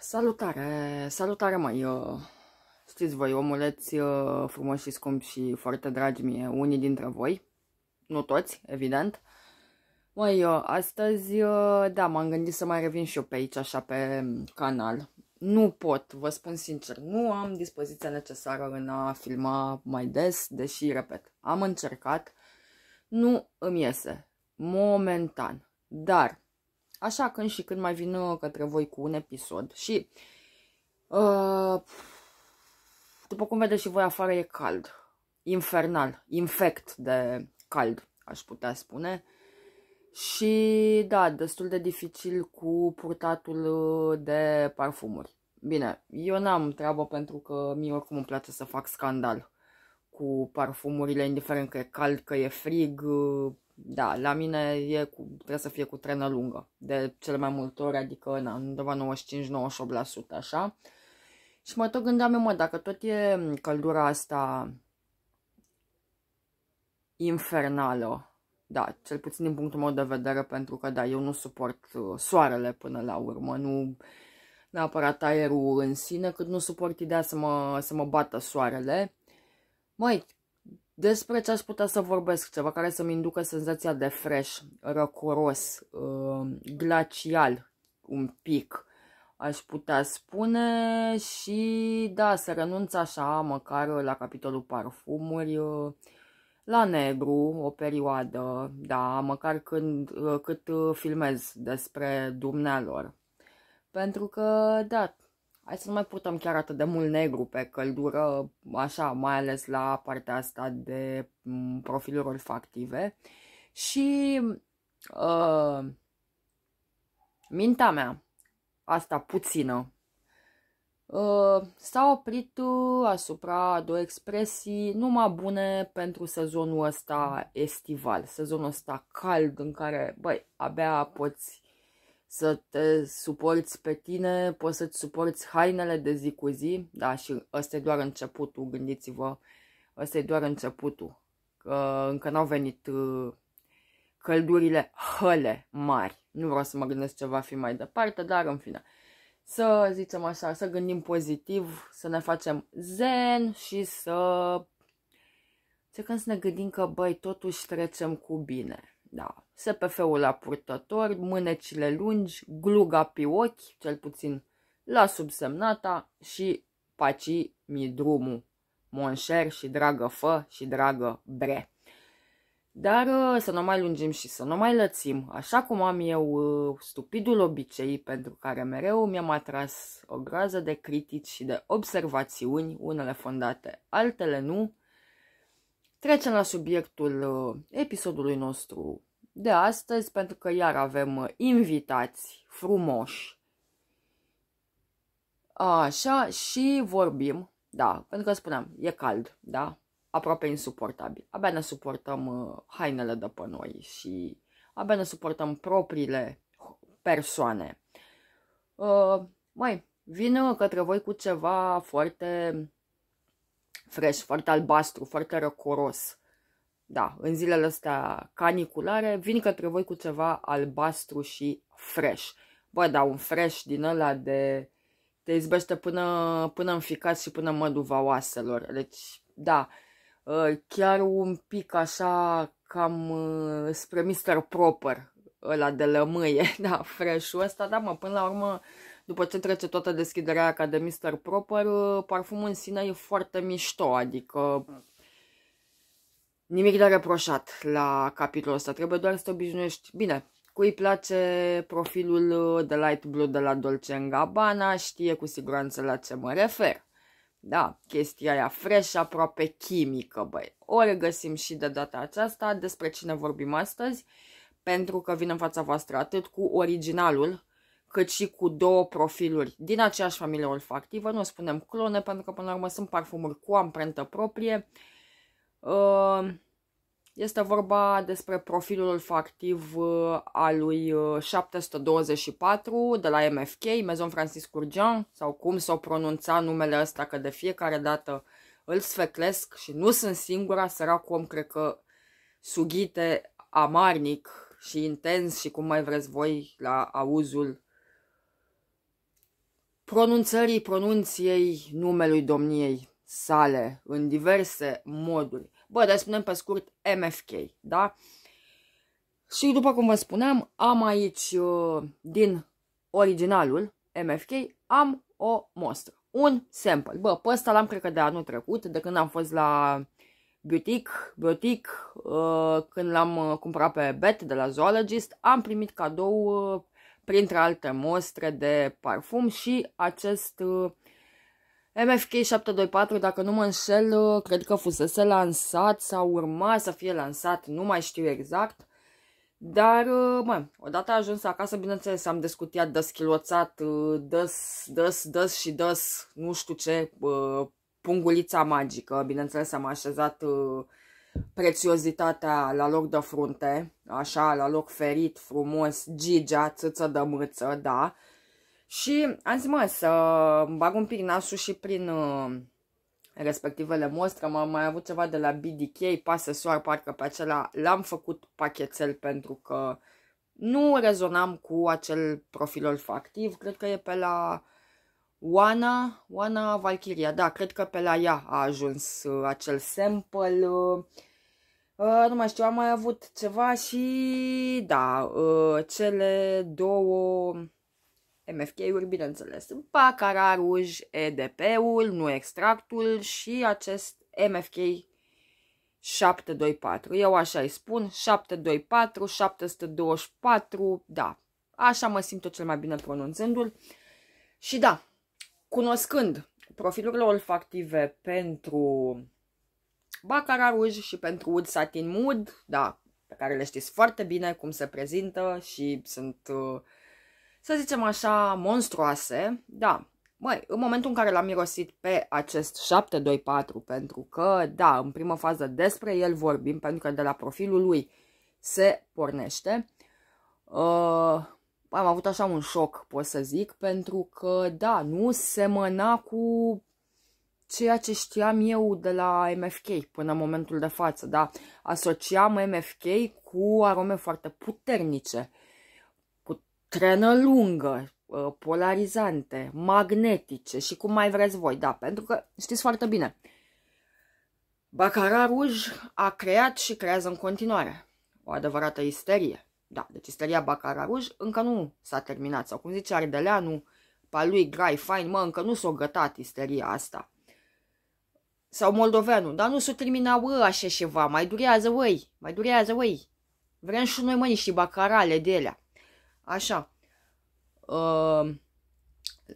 Salutare! Salutare, mai Știți voi, omuleți uh, frumoși și scumpi și foarte dragi mie, unii dintre voi. Nu toți, evident. Mai uh, astăzi, uh, da, m-am gândit să mai revin și eu pe aici, așa, pe canal. Nu pot, vă spun sincer, nu am dispoziția necesară în a filma mai des, deși, repet, am încercat, nu îmi iese, momentan. Dar, Așa când și când mai vin uh, către voi cu un episod. Și uh, după cum vedeți și voi afară e cald. Infernal. Infect de cald, aș putea spune. Și da, destul de dificil cu purtatul uh, de parfumuri. Bine, eu n-am treabă pentru că mie oricum îmi place să fac scandal cu parfumurile, indiferent că e cald, că e frig, uh, da, la mine e cu, trebuie să fie cu trenă lungă, de cele mai multe ori, adică na, undeva 95-98%, așa. Și mă tot gândeam eu, mă, dacă tot e căldura asta infernală, da, cel puțin din punctul meu de vedere, pentru că, da, eu nu suport uh, soarele până la urmă, nu neapărat aerul în sine, cât nu suport ideea să mă, să mă bată soarele. Măi, despre ce aș putea să vorbesc, ceva care să-mi inducă senzația de fresh, răcoros, uh, glacial, un pic, aș putea spune și da, să renunț așa măcar la capitolul parfumuri, uh, la negru o perioadă, da, măcar când, uh, cât filmez despre dumnealor. Pentru că, da, Hai să nu mai purtăm chiar atât de mult negru pe căldură, așa, mai ales la partea asta de mm, profiluri olfactive. Și uh, mintea mea, asta puțină, uh, s-a oprit uh, asupra două expresii numai bune pentru sezonul ăsta estival, sezonul ăsta cald în care, băi, abia poți să te suporți pe tine, poți să-ți suporți hainele de zi cu zi, da, și ăsta e doar începutul, gândiți-vă, ăsta e doar începutul, că încă n-au venit uh, căldurile hăle mari. Nu vreau să mă gândesc ce va fi mai departe, dar în fine. Să zicem așa, să gândim pozitiv, să ne facem zen și să încercăm să ne gândim că, băi, totuși trecem cu bine. Da, SPF-ul la purtător, mânecile lungi, gluga pe ochi, cel puțin la subsemnata și paci mi drumul, monșer și dragă fă și dragă bre. Dar ă, să nu mai lungim și să nu mai lățim, așa cum am eu ă, stupidul obicei pentru care mereu mi-am atras o groază de critici și de observațiuni, unele fondate, altele nu, trecem la subiectul ă, episodului nostru de astăzi, pentru că iar avem uh, invitați frumoși. Așa, și vorbim, da, pentru că spuneam, e cald, da, aproape insuportabil. Abia ne suportăm uh, hainele de pe noi și abia ne suportăm propriile persoane. Uh, mai, vin către voi cu ceva foarte fresh, foarte albastru, foarte răcoros da, în zilele astea caniculare, vin către voi cu ceva albastru și fresh. Bă, da, un fresh din ăla de te izbește până, până în ficat și până măduva oaselor. Deci, da, ă, chiar un pic așa cam ă, spre Mr. Proper, ăla de lămâie, da, fresh ăsta, da, mă, până la urmă, după ce trece toată deschiderea ca de Mr. Proper, ă, parfumul în sine e foarte mișto, adică mm nimic de reproșat la capitolul ăsta, trebuie doar să te obișnuiești. Bine, cui place profilul de uh, Light Blue de la Dolce Gabbana știe cu siguranță la ce mă refer. Da, chestia aia fresh, aproape chimică, băi. O regăsim și de data aceasta despre cine vorbim astăzi, pentru că vin în fața voastră atât cu originalul, cât și cu două profiluri din aceeași familie olfactivă. Nu spunem clone, pentru că până la urmă sunt parfumuri cu amprentă proprie, uh, Ă, este vorba despre profilul olfactiv ă, al lui 724 ă, de la MFK, Maison Francis Curgeon, sau cum s-o pronunța numele ăsta, că de fiecare dată îl sfeclesc și nu sunt singura, săracul om, cred că sughite amarnic și intens și cum mai vreți voi la auzul pronunțării, pronunției numelui domniei sale în diverse moduri. Bă, dar spunem pe scurt MFK, da? Și după cum vă spuneam, am aici uh, din originalul MFK, am o mostră, un sample. Bă, pe ăsta l-am cred că de anul trecut, de când am fost la Beautic, Beautic, uh, când l-am uh, cumpărat pe Bet de la Zoologist, am primit cadou printre alte mostre de parfum și acest MFK724, dacă nu mă înșel, cred că fusese lansat sau urma să fie lansat, nu mai știu exact. Dar, mă, odată ajuns acasă, bineînțeles, am discutat, deschiloțat, des, dăs, dăs și dăs, nu știu ce, pungulița magică. Bineînțeles, am așezat uh, prețiozitatea la loc de frunte, așa, la loc ferit, frumos, gigea, țâță de mâță, da. Și am zis, mă, să bag un pic nasul și prin uh, respectivele mostre. M-am mai avut ceva de la BDK, soar, parcă pe acela l-am făcut pachetel pentru că nu rezonam cu acel profil olfactiv. Cred că e pe la Oana, Oana Valkyria, da, cred că pe la ea a ajuns uh, acel sample. Uh, nu mai știu, am mai avut ceva și da, cele două MFK-uri, bineînțeles, Bacara, ruj, EDP-ul, nu extractul și acest MFK 724. Eu așa îi spun, 724, 724, da. Așa mă simt tot cel mai bine pronunțându-l. Și da, cunoscând profilurile olfactive pentru Bacara Ruj și pentru Ud Satin Mood, da, pe care le știți foarte bine cum se prezintă și sunt uh, să zicem așa, monstruoase, da, Măi, în momentul în care l-am mirosit pe acest 724, pentru că, da, în primă fază despre el vorbim, pentru că de la profilul lui se pornește, uh, am avut așa un șoc, pot să zic, pentru că, da, nu semăna cu ceea ce știam eu de la MFK până în momentul de față, da, asociam MFK cu arome foarte puternice, trenă lungă, uh, polarizante, magnetice și cum mai vreți voi, da, pentru că știți foarte bine, Bacara Ruj a creat și creează în continuare o adevărată isterie. Da, deci isteria Bacara Ruj încă nu s-a terminat, sau cum zice Ardeleanu, pa lui Grai, fain, mă, încă nu s-a gătat isteria asta. Sau moldovenu, dar nu s-a terminat, bă, așa ceva, mai durează, voi, mai durează, voi. Vrem și noi, mă, niște bacarale de alea. Așa. Uh,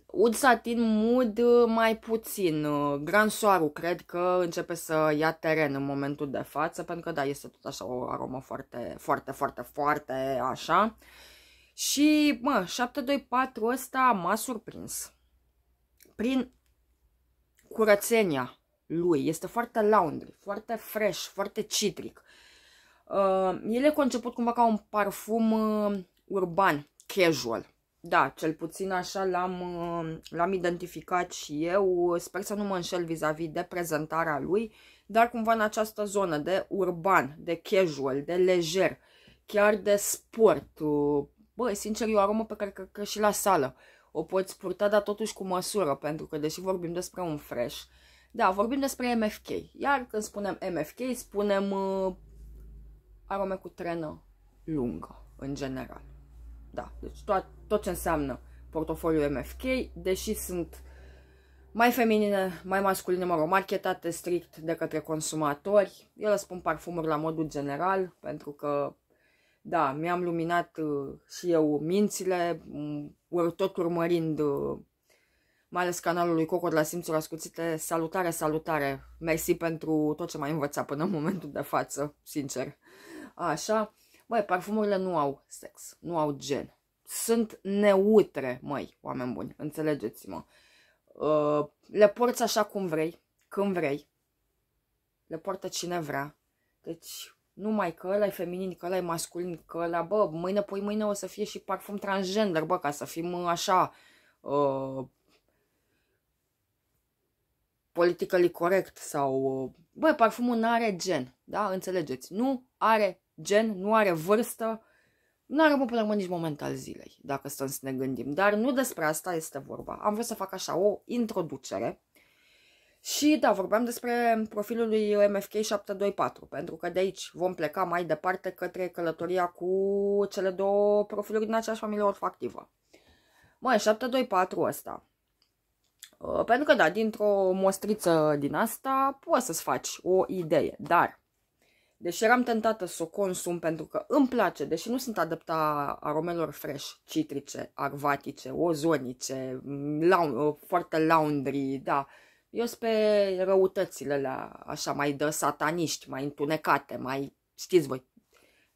ud satin mud ă, mai puțin. Ă, Gran soaru cred că începe să ia teren în momentul de față, pentru că da, este tot așa o aromă foarte, foarte, foarte, foarte așa. Și, mă, 724 ăsta m-a surprins. Prin curățenia lui. Este foarte laundry, foarte fresh, foarte citric. Uh, el e conceput cumva ca un parfum uh, urban, casual. Da, cel puțin așa l-am, uh, l-am identificat și eu. Sper să nu mă înșel vis-a-vis -vis de prezentarea lui, dar cumva în această zonă de urban, de casual, de lejer, chiar de sport. Uh, Băi, sincer, e o aromă pe care cred că și la sală o poți purta, dar totuși cu măsură, pentru că deși vorbim despre un fresh, da, vorbim despre MFK. Iar când spunem MFK, spunem uh, arome cu trenă lungă, în general. Da, deci tot, tot ce înseamnă portofoliul MFK, deși sunt mai feminine, mai masculine, mă rog, marketate strict de către consumatori. Eu spun parfumuri la modul general, pentru că, da, mi-am luminat uh, și eu mințile, mm, tot urmărind, uh, mai ales canalul lui Coco de la Simțuri Ascuțite, salutare, salutare, mersi pentru tot ce m-ai învățat până în momentul de față, sincer. Așa, Băi, parfumurile nu au sex, nu au gen. Sunt neutre, măi, oameni buni, înțelegeți-mă. Uh, le porți așa cum vrei, când vrei. Le poartă cine vrea. Deci, numai că ăla e feminin, că ăla e masculin, că ăla, bă, mâine, poi mâine o să fie și parfum transgender, bă, ca să fim uh, așa, uh, politically corect sau... Uh, bă, parfumul nu are gen, da? Înțelegeți? Nu are gen, nu are vârstă, nu are până la nici moment al zilei, dacă stăm să ne gândim. Dar nu despre asta este vorba. Am vrut să fac așa o introducere. Și da, vorbeam despre profilul lui MFK724, pentru că de aici vom pleca mai departe către călătoria cu cele două profiluri din aceeași familie olfactivă. Măi, 724 ăsta. Ă, pentru că, da, dintr-o mostriță din asta poți să-ți faci o idee, dar Deși eram tentată să o consum pentru că îmi place, deși nu sunt adepta aromelor fresh, citrice, arvatice, ozonice, laun, uh, foarte laundry, da. Eu sunt pe răutățile la așa mai de sataniști, mai întunecate, mai știți voi,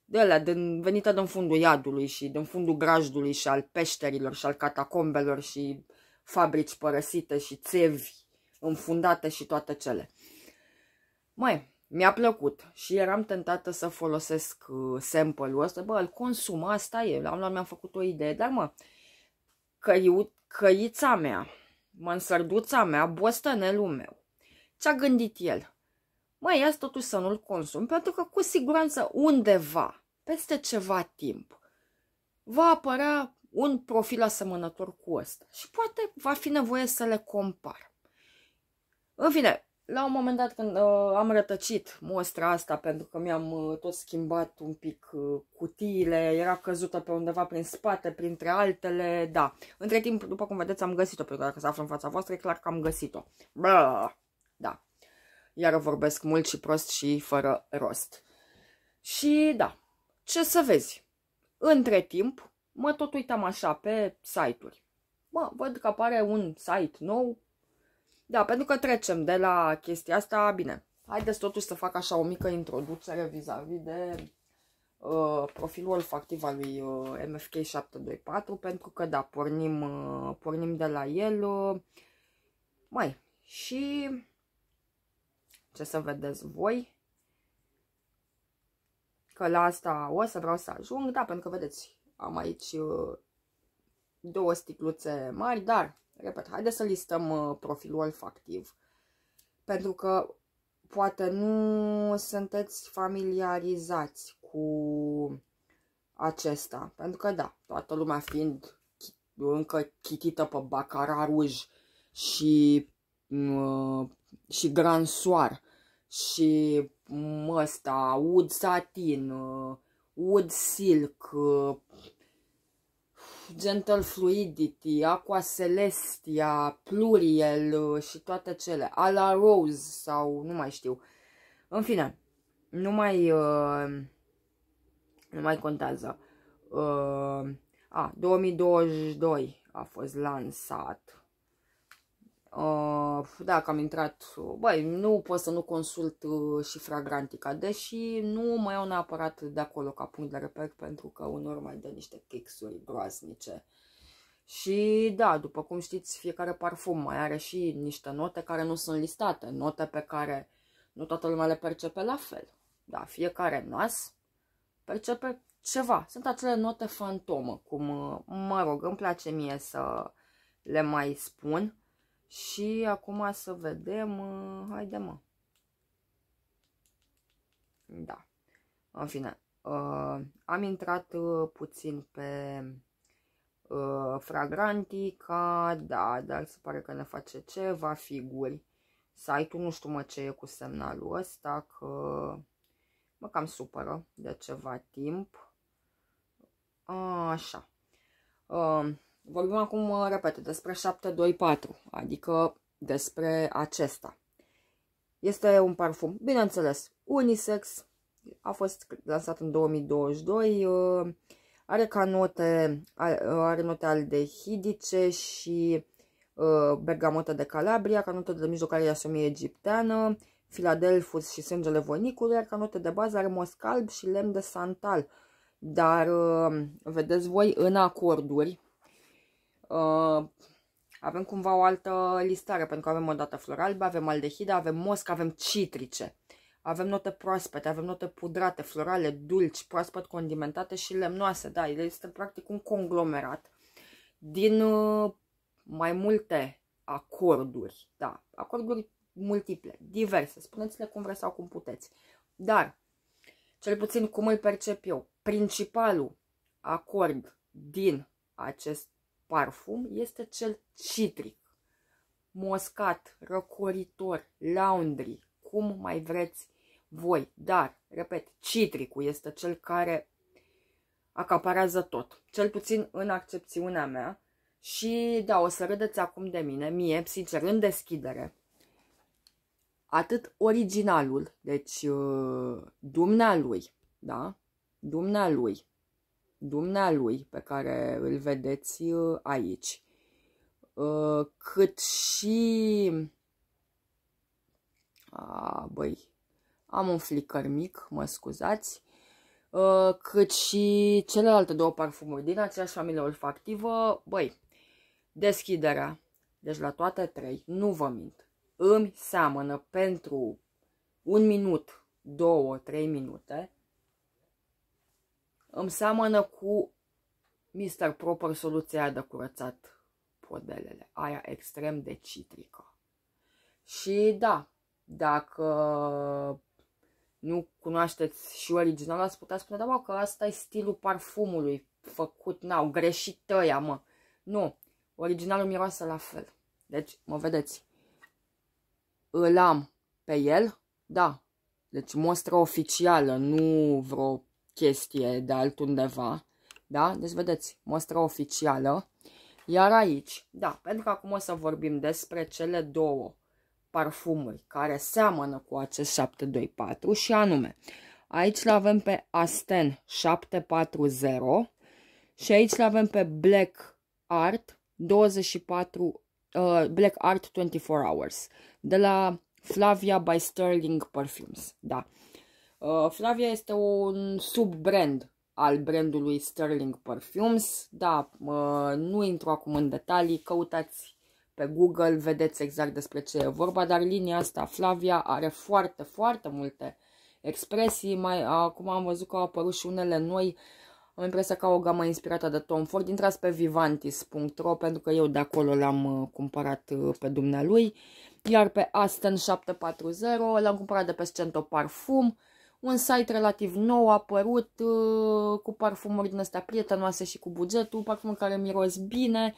de alea din, venită din fundul iadului și din fundul grajdului și al peșterilor și al catacombelor și fabrici părăsite și țevi înfundate și toate cele. Mai, mi-a plăcut și eram tentată să folosesc uh, sample-ul ăsta, bă, îl consum, asta e, la un moment mi-am făcut o idee, dar mă, căiu, căița mea, mănsărduța mea, bostănelul meu, ce-a gândit el? Mai ia totuși să nu-l consum, pentru că cu siguranță undeva, peste ceva timp, va apărea un profil asemănător cu ăsta și poate va fi nevoie să le compar. În fine, la un moment dat când uh, am rătăcit mostra asta pentru că mi-am uh, tot schimbat un pic uh, cutiile, era căzută pe undeva prin spate, printre altele, da. Între timp, după cum vedeți, am găsit-o, pentru că dacă se află în fața voastră, e clar că am găsit-o. Da. Iar vorbesc mult și prost și fără rost. Și da, ce să vezi? Între timp, mă tot uitam așa pe site-uri. Mă, văd că apare un site nou da, pentru că trecem de la chestia asta, bine, haideți totuși să fac așa o mică introducere vis-a-vis -vis de uh, profilul olfactiv al lui uh, MFK724, pentru că, da, pornim, uh, pornim de la el, uh, mai, și ce să vedeți voi, că la asta o să vreau să ajung, da, pentru că, vedeți, am aici uh, două sticluțe mari, dar Repet, haideți să listăm uh, profilul olfactiv, pentru că poate nu sunteți familiarizați cu acesta, pentru că da, toată lumea fiind încă chitită pe Bacara Ruj și, mm, uh, și Gran Soar și mm, ăsta, ud satin, ud uh, silk, Gentle Fluidity, Aqua Celestia, Pluriel uh, și toate cele, Ala Rose sau nu mai știu. În fine, nu mai, uh, nu mai contează. Uh, a, 2022 a fost lansat. Uh, dacă am intrat, băi, nu pot să nu consult uh, și Fragrantica, deși nu mai iau neapărat de acolo ca punct de reper, pentru că unor mai dă niște kicks-uri groaznice. Și da, după cum știți, fiecare parfum mai are și niște note care nu sunt listate, note pe care nu toată lumea le percepe la fel. Da, fiecare nas percepe ceva. Sunt acele note fantomă, cum, uh, mă rog, îmi place mie să le mai spun și acum să vedem, uh, haide mă. Da. În fine, uh, am intrat uh, puțin pe uh, Fragrantica, da, dar se pare că ne face ceva figuri. Site-ul nu știu mă ce e cu semnalul ăsta, că mă cam supără de ceva timp. Așa. Uh, Vorbim acum, uh, repet, despre 724, adică despre acesta. Este un parfum, bineînțeles, unisex, a fost lansat în 2022, uh, are ca note, are note aldehidice și uh, bergamotă de Calabria, ca note de mijloc are egipteană, Filadelfus și sângele voinicului, iar ca note de bază are moscalb și lemn de santal. Dar vedeți voi în acorduri, Uh, avem cumva o altă listare, pentru că avem o dată floralbe, avem aldehide, avem mosc, avem citrice. Avem note proaspete, avem note pudrate, florale, dulci, proaspăt condimentate și lemnoase. Da, este practic un conglomerat din uh, mai multe acorduri. Da, acorduri multiple, diverse. Spuneți-le cum vreți sau cum puteți. Dar, cel puțin cum îl percep eu, principalul acord din acest parfum este cel citric, moscat, răcoritor, laundry, cum mai vreți voi. Dar, repet, citricul este cel care acaparează tot, cel puțin în accepțiunea mea. Și da, o să râdeți acum de mine, mie, sincer, în deschidere. Atât originalul, deci uh, dumnealui, da? Dumnealui, dumnealui pe care îl vedeți uh, aici, uh, cât și... A, băi, am un flicăr mic, mă scuzați, uh, cât și celelalte două parfumuri din aceeași familie olfactivă, băi, deschiderea, deci la toate trei, nu vă mint, îmi seamănă pentru un minut, două, trei minute, îmi seamănă cu Mr. Proper soluția aia de curățat podelele, aia extrem de citrică. Și da, dacă nu cunoașteți și originalul, ați putea spune, da, bă, că asta e stilul parfumului făcut, n-au greșit tăia, mă. Nu, originalul miroase la fel. Deci, mă vedeți, îl am pe el, da, deci mostră oficială, nu vreo chestie de altundeva. Da? Deci, vedeți, mostra oficială. Iar aici, da, pentru că acum o să vorbim despre cele două parfumuri care seamănă cu acest 724 și anume, aici le avem pe Asten 740 și aici le avem pe Black Art 24 uh, Black Art 24 Hours de la Flavia by Sterling Perfumes. Da. Uh, Flavia este un subbrand al brandului Sterling Perfumes. Da, uh, nu intru acum în detalii, căutați pe Google, vedeți exact despre ce e vorba, dar linia asta Flavia are foarte, foarte multe expresii. Mai, acum am văzut că au apărut și unele noi. Am impresia că au o gamă inspirată de Tom Ford. Intrați pe vivantis.ro pentru că eu de acolo l-am uh, cumpărat pe dumnealui. Iar pe Aston 740 l-am cumpărat de pe Scento Parfum un site relativ nou apărut uh, cu parfumuri din astea prietenoase și cu bugetul, parfumuri care miros bine.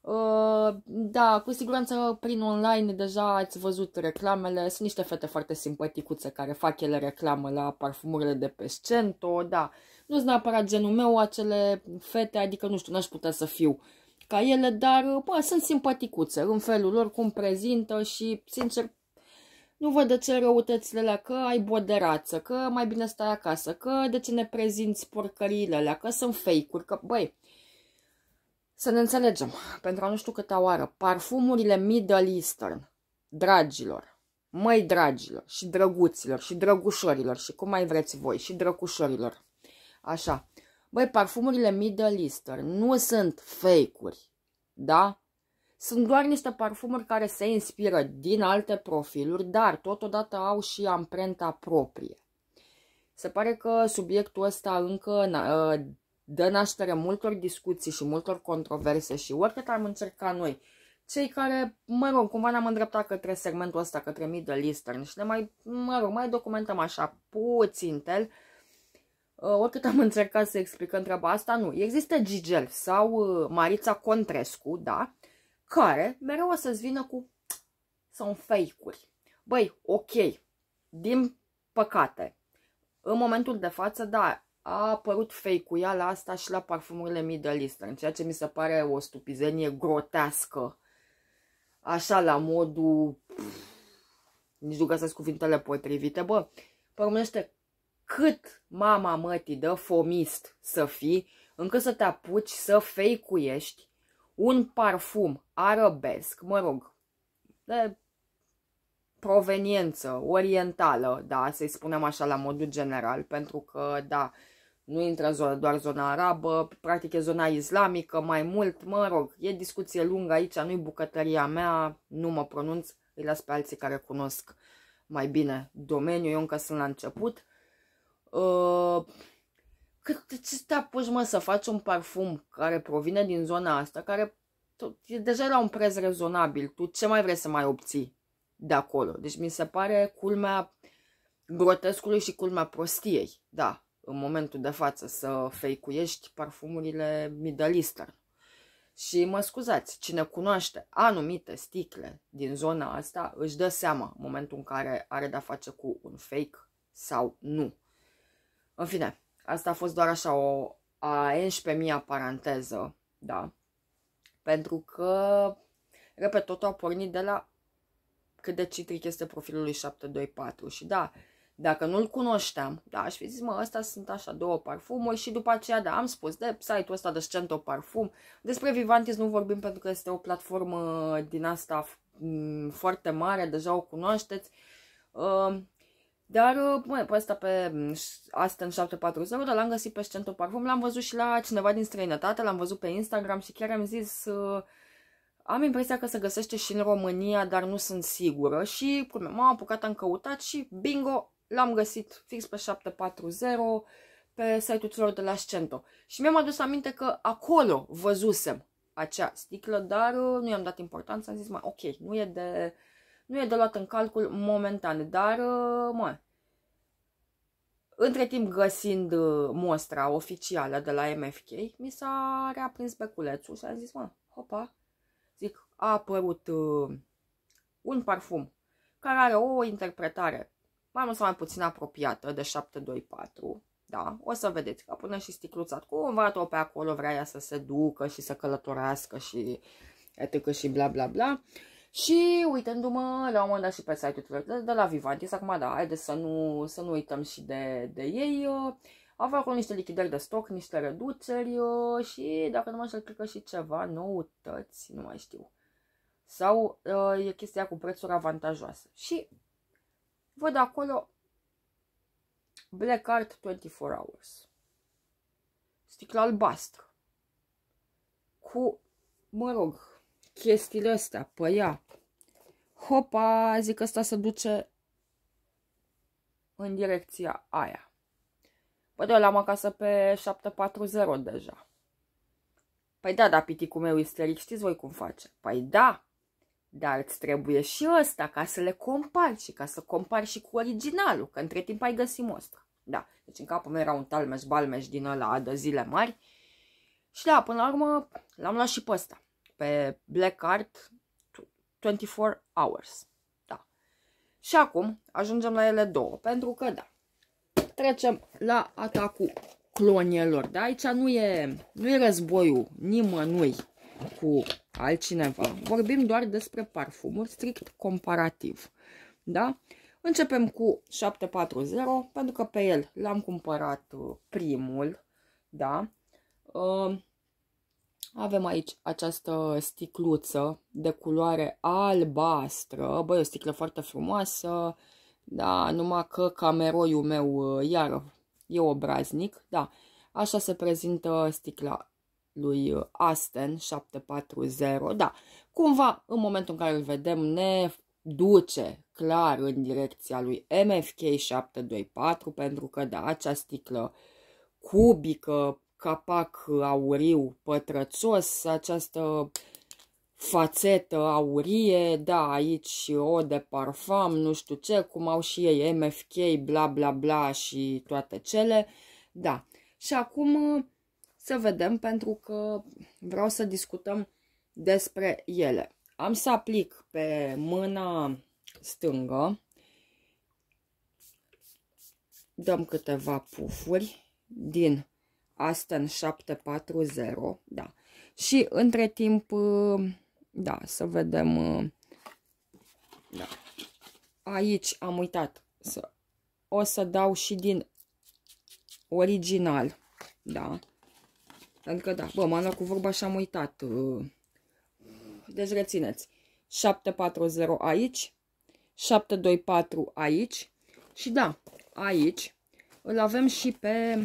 Uh, da, cu siguranță prin online deja ați văzut reclamele, sunt niște fete foarte simpaticuțe care fac ele reclamă la parfumurile de pe Scento, da. nu sunt neapărat genul meu acele fete, adică nu știu, n-aș putea să fiu ca ele, dar bă, uh, sunt simpaticuțe în felul lor, cum prezintă și, sincer, nu văd de ce răutățile alea, că ai boderață, că mai bine stai acasă, că de ce ne prezinți porcăriile alea, că sunt fake-uri, că, băi, să ne înțelegem, pentru a nu știu câte oară, parfumurile Middle Eastern, dragilor, măi dragilor și drăguților și drăgușorilor și cum mai vreți voi și drăgușorilor, așa, băi, parfumurile Middle Eastern nu sunt fake-uri, da? Sunt doar niște parfumuri care se inspiră din alte profiluri, dar totodată au și amprenta proprie. Se pare că subiectul ăsta încă ă, dă naștere multor discuții și multor controverse și oricât am încercat noi, cei care, mă rog, cumva ne-am îndreptat către segmentul ăsta, către Middle Eastern și ne mai, mă rog, mai documentăm așa puțin tel, ă, oricât am încercat să explicăm treaba asta, nu. Există Gigel sau ă, Marița Contrescu, da, care mereu o să-ți vină cu sunt fake-uri. Băi, ok, din păcate, în momentul de față, da, a apărut fake-uia la asta și la parfumurile Middle Eastern, ceea ce mi se pare o stupizenie grotească. Așa, la modul... Pff, nici nu găsesc cuvintele potrivite, bă, părumește cât mama mătii dă fomist să fii, încât să te apuci să fake-uiești un parfum arabesc, mă rog, de proveniență orientală, da, să-i spunem așa la modul general, pentru că, da, nu intră doar zona arabă, practic e zona islamică mai mult, mă rog, e discuție lungă aici, nu-i bucătăria mea, nu mă pronunț, îi las pe alții care cunosc mai bine domeniul, eu încă sunt la început. Uh, cât ți te apuci, mă, să faci un parfum care provine din zona asta, care e deja la un preț rezonabil. Tu ce mai vrei să mai obții de acolo? Deci mi se pare culmea grotescului și culmea prostiei. Da, în momentul de față să feicuiești parfumurile Middle Eastern. Și mă scuzați, cine cunoaște anumite sticle din zona asta își dă seama în momentul în care are de-a face cu un fake sau nu. În fine, Asta a fost doar așa o a 11.000-a paranteză, da. Pentru că, repet, totul a pornit de la cât de citric este profilul lui 724 și da, dacă nu-l cunoșteam, da, aș fi zis, mă, ăsta sunt așa două parfumuri și după aceea, da, am spus de site-ul ăsta de Scento Parfum. Despre Vivantis nu vorbim pentru că este o platformă din asta mm, foarte mare, deja o cunoașteți. Uh, dar uh, bă, pe asta pe Aston 740, dar l-am găsit pe Scento Parfum, l-am văzut și la cineva din străinătate, l-am văzut pe Instagram și chiar am zis... Uh, am impresia că se găsește și în România, dar nu sunt sigură și cum m-am apucat, am căutat și bingo, l-am găsit fix pe 740 pe site-ul celor de la Scento. Și mi-am adus aminte că acolo văzusem acea sticlă, dar uh, nu i-am dat importanță, am zis, mai ok, nu e de nu e de luat în calcul momentan, dar, uh, mă, între timp găsind uh, mostra oficială de la MFK, mi s-a reaprins beculețul și am zis, mă, hopa, zic, a apărut uh, un parfum care are o interpretare mai mult sau mai puțin apropiată de 724, da, o să vedeți că până și sticluța cumva o pe acolo vrea ea să se ducă și să călătorească și etică și bla bla bla. Uh, și uitându-mă la un moment dat și pe site-ul de, de la Vivantis, acum da, haideți să nu, să nu uităm și de, de ei, uh, aveau acolo niște lichidări de stoc, niște reduceri uh, și dacă nu mă înșel, cred că și ceva noutăți, nu mai știu. Sau uh, e chestia cu prețuri avantajoase. Și văd acolo Black Art 24 Hours. Sticlă albastră. Cu, mă rog, chestiile astea pe păi ea. Hopa, zic că asta se duce în direcția aia. Păi de l-am acasă pe 740 deja. Păi da, da, piticul meu isteric știți voi cum face. Păi da, dar îți trebuie și ăsta ca să le compari și ca să compari și cu originalul, că între timp ai găsit mostra. Da, deci în capul meu era un talmeș balmeș din ăla de zile mari. Și da, până la urmă l-am luat și pe ăsta pe Black Art 24 Hours. Da. Și acum ajungem la ele două, pentru că da, trecem la atacul clonelor. Da? Aici nu e, nu e războiul nimănui cu altcineva. Vorbim doar despre parfumuri, strict comparativ. Da? Începem cu 740, pentru că pe el l-am cumpărat uh, primul, da? Uh, avem aici această sticluță de culoare albastră. Băi, o sticlă foarte frumoasă, da, numai că cameroiul meu, uh, iară, e obraznic, da. Așa se prezintă sticla lui uh, Asten 740, da. Cumva, în momentul în care îl vedem, ne duce clar în direcția lui MFK 724, pentru că, da, acea sticlă cubică, capac auriu pătrățos, această fațetă aurie, da, aici o de parfum, nu știu ce, cum au și ei MFK, bla bla bla și toate cele, da. Și acum să vedem pentru că vreau să discutăm despre ele. Am să aplic pe mâna stângă, dăm câteva pufuri din Aston 740, da. Și între timp, uh, da, să vedem, uh, da. Aici am uitat să, o să dau și din original, da. că da, bă, m-am cu vorba și am uitat. Uh. Deci rețineți. 740 aici, 724 aici și da, aici îl avem și pe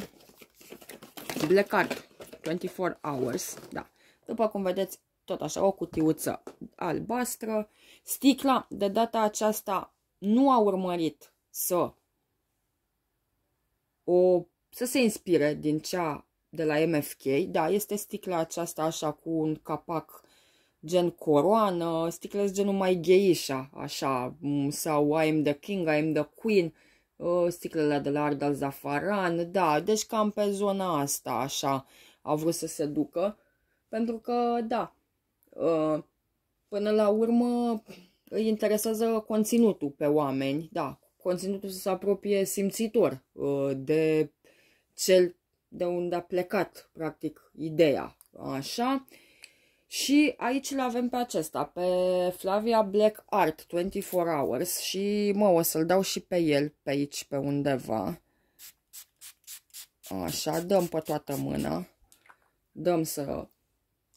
Black Card 24 Hours, da. După cum vedeți, tot așa, o cutiuță albastră. Sticla, de data aceasta, nu a urmărit să o, să se inspire din cea de la MFK. Da, este sticla aceasta așa cu un capac gen coroană, sticle genul mai geisha, așa, sau I am the king, I am the queen sticlele de la Ardal Zafaran, da, deci cam pe zona asta, așa, a vrut să se ducă, pentru că, da, ă, până la urmă îi interesează conținutul pe oameni, da, conținutul să se apropie simțitor ă, de cel de unde a plecat, practic, ideea, așa, și aici îl avem pe acesta, pe Flavia Black Art 24 Hours și mă, o să-l dau și pe el pe aici, pe undeva. Așa, dăm pe toată mâna. Dăm să,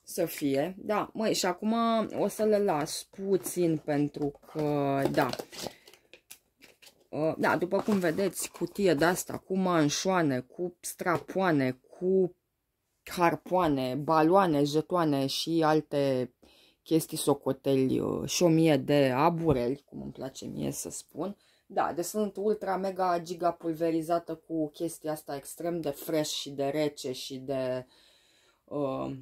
să fie. Da, măi, și acum o să le las puțin pentru că, da. Uh, da, după cum vedeți, cutie de asta cu manșoane, cu strapoane, cu harpoane, baloane, jetoane și alte chestii socoteli uh, și o mie de abureli, cum îmi place mie să spun. Da, deci sunt ultra mega giga pulverizată cu chestia asta extrem de fresh și de rece și de uh,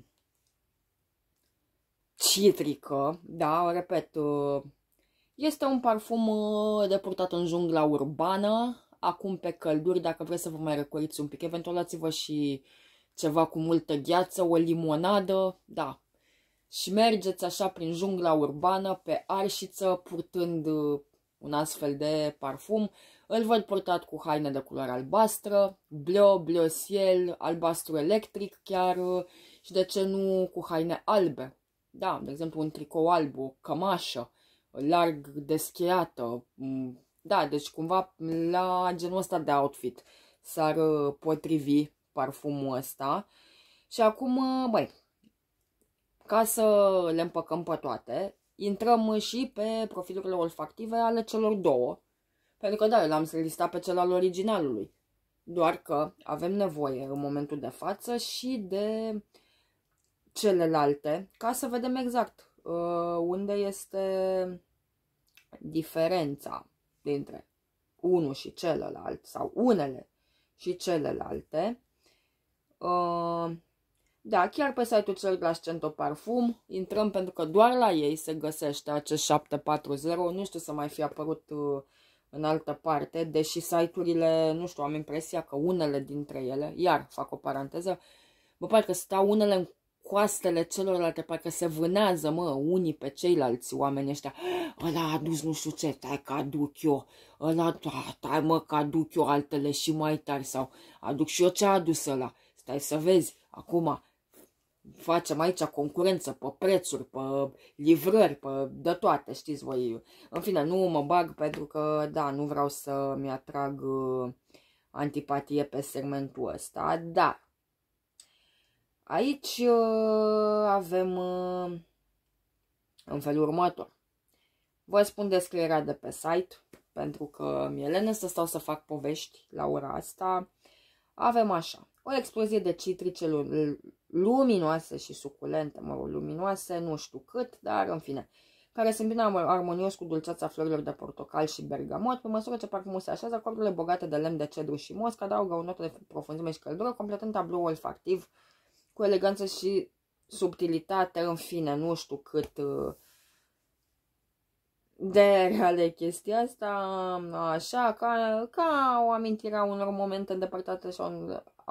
citrică. Da, repet, uh, este un parfum uh, de purtat în jungla urbană, acum pe călduri, dacă vreți să vă mai recoriți un pic, eventual dați-vă și uh, ceva cu multă gheață, o limonadă, da. Și mergeți așa prin jungla urbană, pe arșiță, purtând uh, un astfel de parfum. Îl văd portat cu haine de culoare albastră, bleu, bleu ciel, albastru electric chiar uh, și de ce nu cu haine albe. Da, de exemplu un tricou alb, o cămașă larg descheiată. Mm, da, deci cumva la genul ăsta de outfit s-ar uh, potrivi parfumul ăsta. Și acum, băi, ca să le împăcăm pe toate, intrăm și pe profilurile olfactive ale celor două. Pentru că, da, eu l-am listat pe cel al originalului. Doar că avem nevoie în momentul de față și de celelalte ca să vedem exact uh, unde este diferența dintre unul și celălalt sau unele și celelalte Ă, da, chiar pe site-ul celor de la Scento Parfum intrăm pentru că doar la ei se găsește acest 740, nu știu să mai fi apărut uh, în altă parte, deși site-urile, nu știu, am impresia că unele dintre ele, iar fac o paranteză, bă, parcă stau unele în coastele celorlalte, parcă se vânează, mă, unii pe ceilalți oameni ăștia. Ăla a adus nu știu ce, tai că aduc eu, ăla, da, tai mă că aduc eu altele și mai tari sau aduc și eu ce a adus ăla. Stai să vezi, acum facem aici concurență pe prețuri, pe livrări, pe de toate, știți voi. În fine, nu mă bag pentru că, da, nu vreau să-mi atrag uh, antipatie pe segmentul ăsta, da aici uh, avem uh, în felul următor. Vă spun descrierea de pe site, pentru că mi-e lene să stau să fac povești la ora asta. Avem așa. O explozie de citrice luminoase și suculente, mă rog, luminoase, nu știu cât, dar în fine, care se îmbină armonios cu dulceața florilor de portocal și bergamot. Pe măsură ce parfumul se așează, cordurile bogate de lemn de cedru și mosc adaugă o notă de profunzime și căldură, completând tabloul olfactiv cu eleganță și subtilitate, în fine, nu știu cât uh, de reale chestia asta, așa, ca, ca o amintire a unor momente îndepărtate sau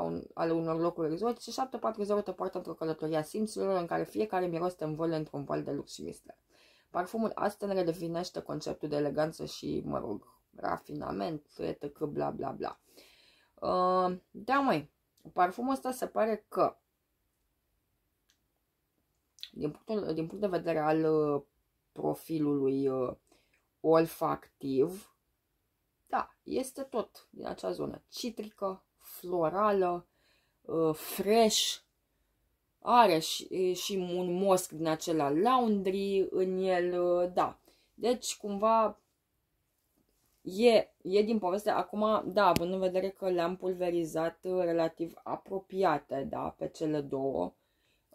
un, ale unor locuri exotice și 740 te poartă într-o călătorie a simțurilor în care fiecare miros te învole într-un val de lux și mister. Parfumul Aston redefinește conceptul de eleganță și, mă rog, rafinament, etc., bla bla bla. Uh, da, măi, parfumul ăsta se pare că din, punctul, din punct de vedere al uh, profilului uh, olfactiv, da, este tot din acea zonă. Citrică, florală, uh, fresh, are și, și un mosc din acela laundry în el, uh, da. Deci, cumva, e, e din poveste. Acum, da, având în vedere că le-am pulverizat uh, relativ apropiate, da, pe cele două,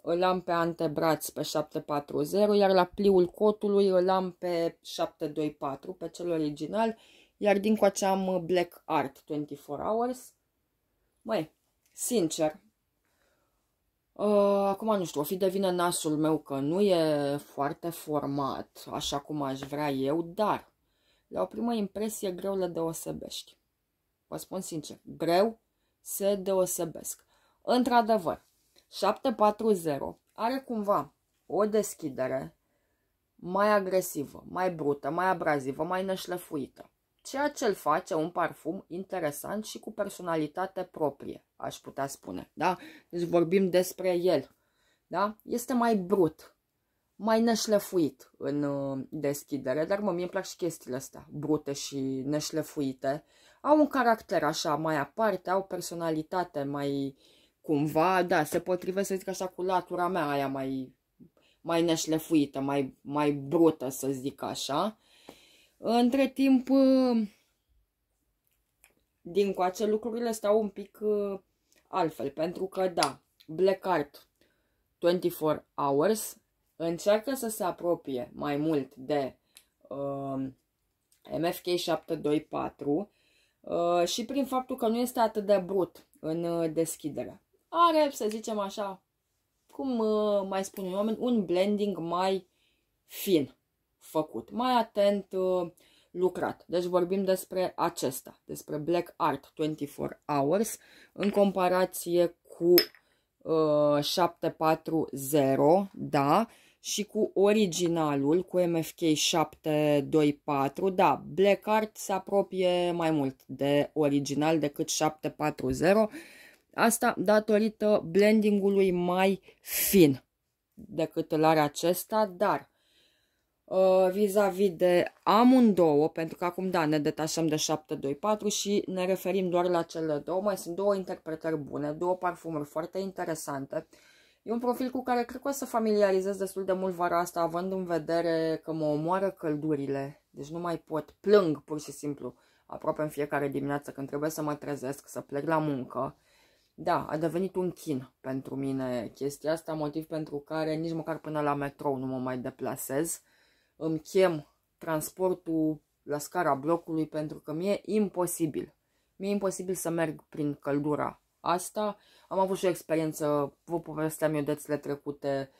îl am pe antebraț pe 740, iar la pliul cotului îl am pe 724, pe cel original, iar din coace am Black Art 24 Hours. Măi, sincer, uh, acum nu știu, o fi de vine nasul meu că nu e foarte format așa cum aș vrea eu, dar la o primă impresie greu le deosebești. Vă spun sincer, greu se deosebesc. Într-adevăr, 740 are cumva o deschidere mai agresivă, mai brută, mai abrazivă, mai neșlefuită ceea ce îl face un parfum interesant și cu personalitate proprie, aș putea spune. Da? Deci vorbim despre el. Da? Este mai brut, mai neșlefuit în uh, deschidere, dar mă, mie îmi plac și chestiile astea, brute și neșlefuite. Au un caracter așa mai aparte, au personalitate mai cumva, da, se potrivesc să zic așa cu latura mea aia mai, mai neșlefuită, mai, mai brută să zic așa. Între timp, uh, din coace lucrurile stau un pic uh, altfel, pentru că, da, Black Art 24 Hours încearcă să se apropie mai mult de uh, MFK 724 uh, și prin faptul că nu este atât de brut în uh, deschidere. Are, să zicem așa, cum uh, mai spun oameni, un blending mai fin făcut, mai atent uh, lucrat. Deci vorbim despre acesta, despre Black Art 24 Hours, în comparație cu uh, 740, da, și cu originalul, cu MFK 724, da, Black Art se apropie mai mult de original decât 740, asta datorită blendingului mai fin decât îl are acesta, dar Uh, vis-a-vis -vis de amândouă, pentru că acum, da, ne detașăm de 724 și ne referim doar la cele două. Mai sunt două interpretări bune, două parfumuri foarte interesante. E un profil cu care cred că o să familiarizez destul de mult vara asta, având în vedere că mă omoară căldurile. Deci nu mai pot, plâng pur și simplu, aproape în fiecare dimineață când trebuie să mă trezesc, să plec la muncă. Da, a devenit un chin pentru mine chestia asta, motiv pentru care nici măcar până la metrou nu mă mai deplasez îmi chem transportul la scara blocului pentru că mi-e imposibil. Mi-e imposibil să merg prin căldura asta. Am avut și o experiență, vă povesteam eu dețile trecute,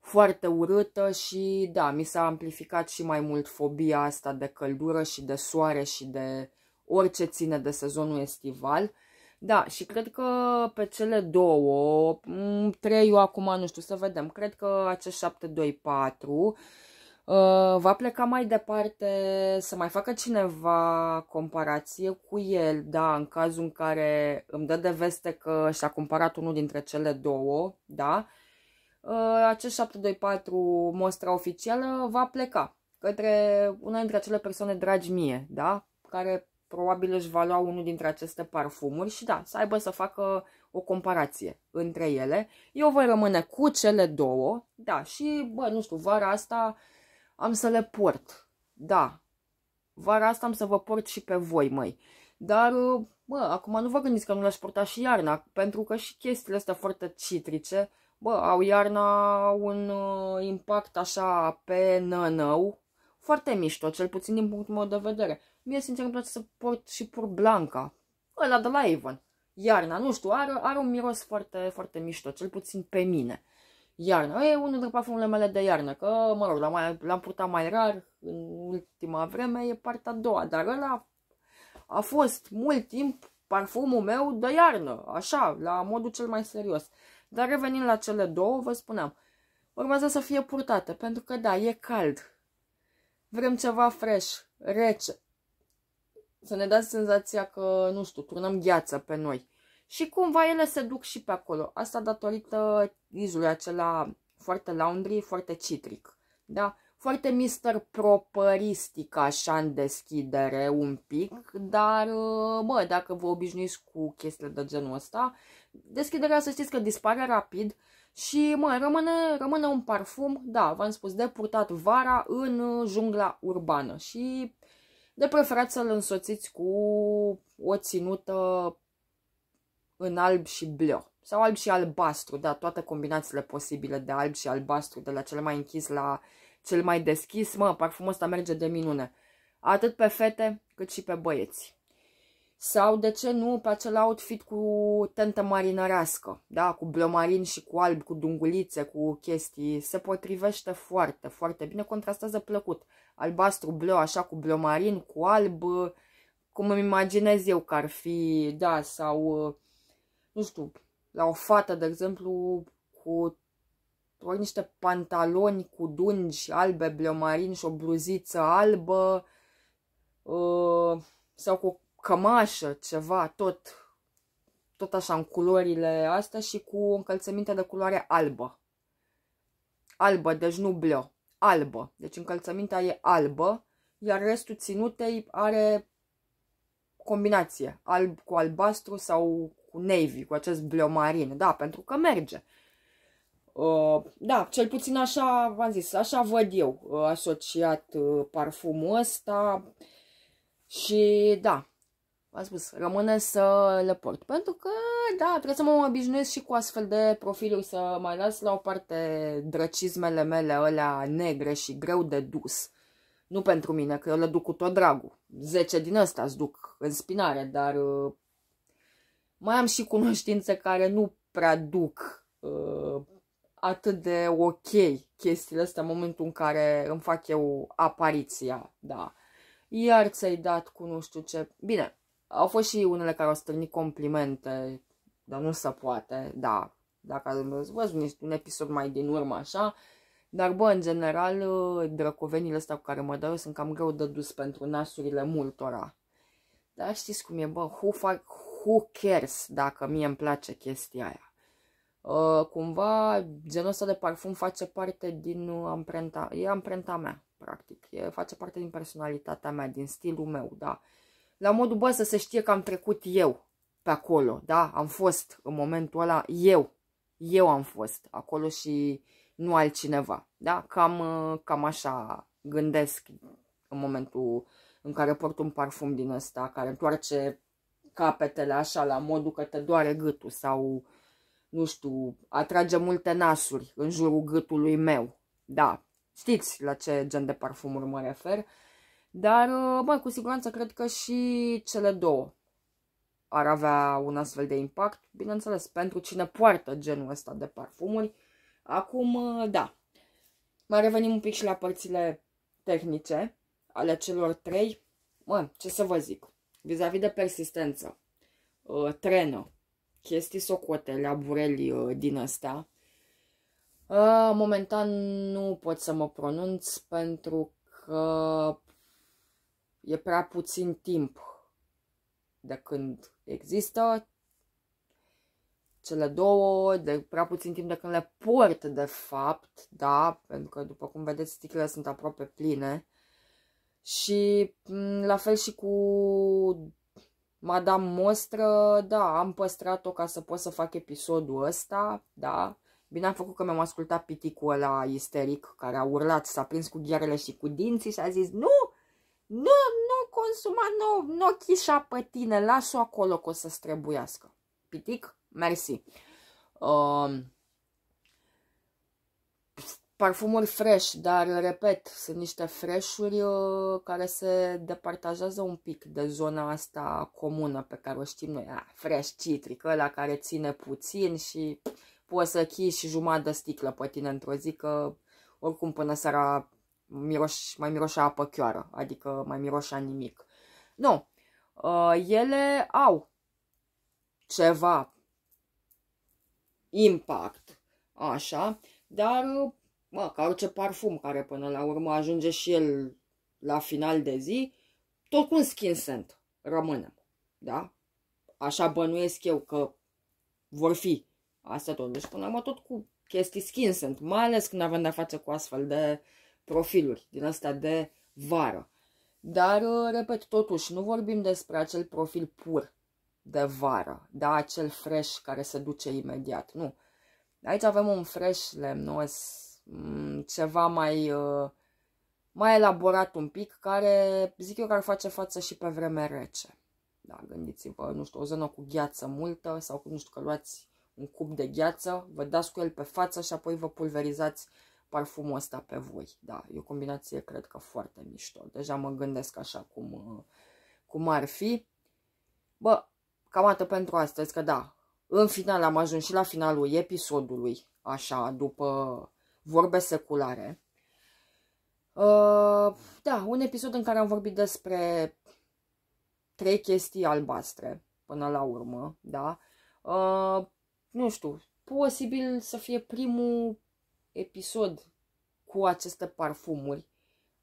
foarte urâtă și da, mi s-a amplificat și mai mult fobia asta de căldură și de soare și de orice ține de sezonul estival. Da, și cred că pe cele două, mm, trei eu acum, nu știu, să vedem, cred că acest 724 Uh, va pleca mai departe să mai facă cineva comparație cu el, da, în cazul în care îmi dă de veste că și-a cumpărat unul dintre cele două, da, uh, acest 724 mostra oficială va pleca către una dintre acele persoane dragi mie, da, care probabil își va lua unul dintre aceste parfumuri și da, să aibă să facă o comparație între ele. Eu voi rămâne cu cele două, da, și bă, nu știu, vara asta uh, am să le port. Da, vara asta am să vă port și pe voi, măi. Dar, bă, acum nu vă gândiți că nu le-aș porta și iarna, pentru că și chestiile astea foarte citrice, bă, au iarna un uh, impact așa pe nănău, foarte mișto, cel puțin din punctul meu de vedere. Mie, sincer, îmi place să port și pur blanca, ăla de la Avon. Iarna, nu știu, are, are un miros foarte, foarte mișto, cel puțin pe mine iarna. E unul dintre parfumurile mele de iarnă, că, mă rog, l-am, l-am purtat mai rar în ultima vreme, e partea a doua, dar ăla a fost mult timp parfumul meu de iarnă, așa, la modul cel mai serios. Dar revenind la cele două, vă spuneam, urmează să fie purtate, pentru că da, e cald. Vrem ceva fresh, rece. Să ne dați senzația că, nu știu, turnăm gheață pe noi. Și cumva ele se duc și pe acolo. Asta datorită izului acela foarte laundry, foarte citric. Da? Foarte mister properistic așa în deschidere un pic, dar uh, bă, dacă vă obișnuiți cu chestiile de genul ăsta, deschiderea să știți că dispare rapid și mă, rămâne, rămâne un parfum, da, v-am spus, de purtat vara în uh, jungla urbană și de preferat să-l însoțiți cu o ținută în alb și bleu. Sau alb și albastru, da, toate combinațiile posibile de alb și albastru, de la cel mai închis la cel mai deschis. Mă, parfumul ăsta merge de minune. Atât pe fete, cât și pe băieți. Sau, de ce nu, pe acel outfit cu tentă marinărească, da, cu blomarin și cu alb, cu dungulițe, cu chestii, se potrivește foarte, foarte bine, contrastează plăcut. Albastru, bleu, așa, cu blomarin, cu alb, cum îmi imaginez eu că ar fi, da, sau nu știu, la o fată, de exemplu, cu ori niște pantaloni cu dungi albe, bleomarin și o bluziță albă uh, sau cu o cămașă, ceva, tot, tot așa în culorile astea și cu o încălțăminte de culoare albă. Albă, deci nu bleu, albă. Deci încălțămintea e albă, iar restul ținutei are combinație, alb cu albastru sau cu navy, cu acest bleomarin, da, pentru că merge. Uh, da, cel puțin așa, v-am zis, așa văd eu uh, asociat uh, parfumul ăsta și da, v-am spus, rămâne să le port. Pentru că, da, trebuie să mă obișnuiesc și cu astfel de profiluri, să mai las la o parte drăcizmele mele alea negre și greu de dus. Nu pentru mine, că eu le duc cu tot dragul. 10 din ăsta îți duc în spinare, dar uh, mai am și cunoștințe care nu prea duc uh, atât de ok chestiile astea în momentul în care îmi fac eu apariția, da. Iar ți-ai dat cu nu știu ce... Bine, au fost și unele care au strânit complimente, dar nu se poate, da. Dacă ați văzut un episod mai din urmă așa, dar bă, în general, uh, drăcovenile astea cu care mă dau sunt cam greu de dus pentru nasurile multora. Dar știți cum e, bă, who, fuck, who cares dacă mie îmi place chestia aia. Uh, cumva genul ăsta de parfum face parte din uh, amprenta, e amprenta mea, practic, e, face parte din personalitatea mea, din stilul meu, da. La modul, bă, să se știe că am trecut eu pe acolo, da, am fost în momentul ăla eu, eu am fost acolo și nu altcineva, da, cam, uh, cam așa gândesc în momentul în care port un parfum din ăsta care întoarce capetele așa la modul că te doare gâtul sau, nu știu, atrage multe nasuri în jurul gâtului meu. Da, știți la ce gen de parfumuri mă refer. Dar, mai cu siguranță cred că și cele două ar avea un astfel de impact, bineînțeles, pentru cine poartă genul ăsta de parfumuri. Acum, da, mai revenim un pic și la părțile tehnice ale celor trei. Mă, ce să vă zic, Vis-a-vis de persistență, uh, trenă, chestii socotele, abureli uh, din astea, Uh, momentan nu pot să mă pronunț pentru că e prea puțin timp de când există cele două, de prea puțin timp de când le port, de fapt, da, pentru că, după cum vedeți, sticlele sunt aproape pline. Și mm, la fel și cu Madame Mostră, da, am păstrat-o ca să pot să fac episodul ăsta, da. Bine am făcut că mi-am ascultat piticul ăla isteric care a urlat, s-a prins cu ghearele și cu dinții și a zis Nu, nu, nu consuma, nu, nu chișa pe tine, las-o acolo că o să trebuiască. Pitic, mersi. Uh, parfumuri fresh, dar, repet, sunt niște freșuri uh, care se departajează un pic de zona asta comună pe care o știm noi. a, ah, fresh citric, ăla care ține puțin și poți să și jumătate de sticlă pe tine într-o zi, că oricum până seara miroș, mai miroșa apă chioară, adică mai miroșa nimic. Nu, uh, ele au ceva impact, așa, dar Mă, ca orice parfum care până la urmă ajunge și el la final de zi, tot cu un skin scent rămânem, da? Așa bănuiesc eu că vor fi astea tot. Deci până mă tot cu chestii skin scent, mai ales când avem de-a face cu astfel de profiluri din astea de vară. Dar, uh, repet, totuși, nu vorbim despre acel profil pur de vară, da, acel fresh care se duce imediat, nu. Aici avem un fresh lemnos Mm, ceva mai, uh, mai elaborat un pic, care zic eu că ar face față și pe vreme rece. Da, gândiți-vă, nu știu, o zonă cu gheață multă sau cu, nu știu, că luați un cup de gheață, vă dați cu el pe față și apoi vă pulverizați parfumul ăsta pe voi. Da, e o combinație, cred că, foarte mișto. Deja mă gândesc așa cum, uh, cum ar fi. Bă, cam atât pentru astăzi, că da, în final am ajuns și la finalul episodului, așa, după vorbe seculare. Uh, da, un episod în care am vorbit despre trei chestii albastre până la urmă, da? Uh, nu știu, posibil să fie primul episod cu aceste parfumuri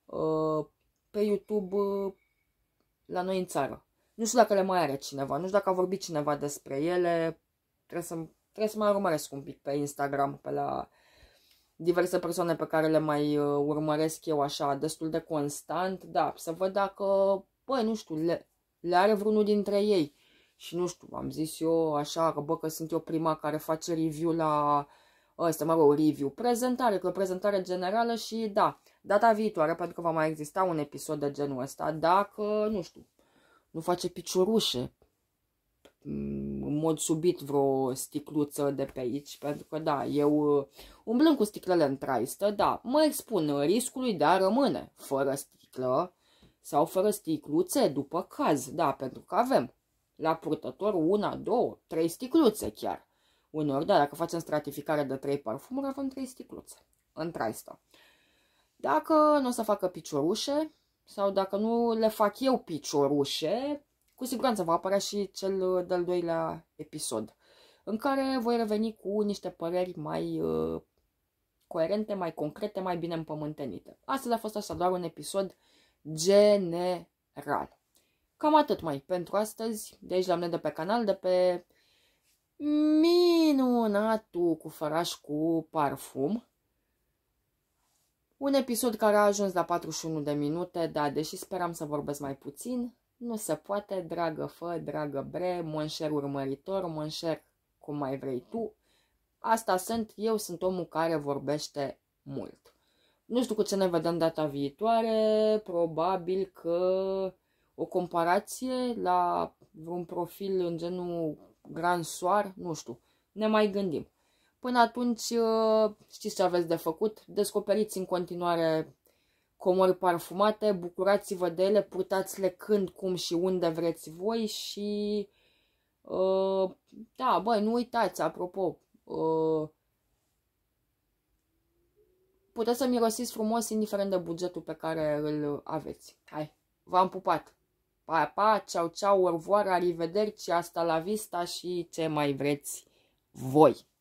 uh, pe YouTube uh, la noi în țară. Nu știu dacă le mai are cineva, nu știu dacă a vorbit cineva despre ele, trebuie să, trebuie să mai urmăresc un pic pe Instagram, pe la diverse persoane pe care le mai uh, urmăresc eu așa destul de constant, da, să văd dacă, băi, nu știu, le, le are vreunul dintre ei. Și nu știu, am zis eu așa că, bă, că sunt eu prima care face review la ăsta, mă rog, review, prezentare, că prezentare generală și da, data viitoare, pentru că va mai exista un episod de genul ăsta, dacă, nu știu, nu face piciorușe, mm, mod subit vreo sticluță de pe aici, pentru că da, eu uh, umblând cu sticlele în traistă, da, mă expun riscului de a rămâne fără sticlă sau fără sticluțe după caz, da, pentru că avem la purtător una, două, trei sticluțe chiar. Uneori, da, dacă facem stratificare de trei parfumuri, avem trei sticluțe în traistă. Dacă nu o să facă piciorușe, sau dacă nu le fac eu piciorușe, cu siguranță va apărea și cel uh, de-al doilea episod, în care voi reveni cu niște păreri mai uh, coerente, mai concrete, mai bine împământenite. Astăzi a fost așa doar un episod general. Cam atât mai pentru astăzi, de aici la mine de pe canal, de pe minunatul cu făraș cu parfum. Un episod care a ajuns la 41 de minute, da, deși speram să vorbesc mai puțin, nu se poate, dragă fă, dragă bre, monșer urmăritor, monșer cum mai vrei tu. Asta sunt, eu sunt omul care vorbește mult. Nu știu cu ce ne vedem data viitoare, probabil că o comparație la vreun profil în genul Gran Soar, nu știu, ne mai gândim. Până atunci, ă, știți ce aveți de făcut, descoperiți în continuare comori parfumate, bucurați-vă de ele, purtați-le când, cum și unde vreți voi și uh, da, băi, nu uitați, apropo, uh, puteți să mirosiți frumos indiferent de bugetul pe care îl aveți. Hai, v-am pupat! Pa, pa, ceau, ceau, orvoara, arrivederci, asta la vista și ce mai vreți voi!